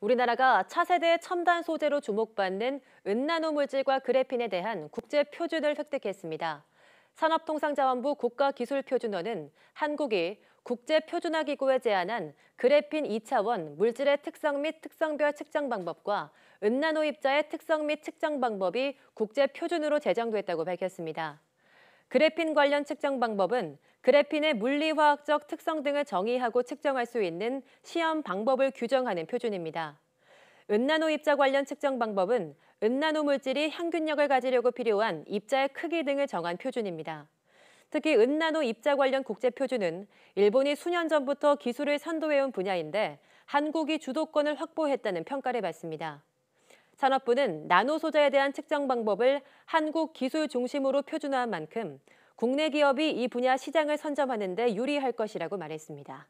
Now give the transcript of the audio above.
우리나라가 차세대 첨단 소재로 주목받는 은나노 물질과 그래핀에 대한 국제 표준을 획득했습니다. 산업통상자원부 국가기술표준원은 한국이 국제표준화기구에 제안한 그래핀 2차원 물질의 특성 및 특성별 측정 방법과 은나노 입자의 특성 및 측정 방법이 국제표준으로 제정됐다고 밝혔습니다. 그래핀 관련 측정 방법은 그래핀의 물리화학적 특성 등을 정의하고 측정할 수 있는 시험 방법을 규정하는 표준입니다. 은나노 입자 관련 측정 방법은 은나노 물질이 향균력을 가지려고 필요한 입자의 크기 등을 정한 표준입니다. 특히 은나노 입자 관련 국제 표준은 일본이 수년 전부터 기술을 선도해온 분야인데 한국이 주도권을 확보했다는 평가를 받습니다. 산업부는 나노 소재에 대한 측정 방법을 한국 기술 중심으로 표준화한 만큼 국내 기업이 이 분야 시장을 선점하는 데 유리할 것이라고 말했습니다.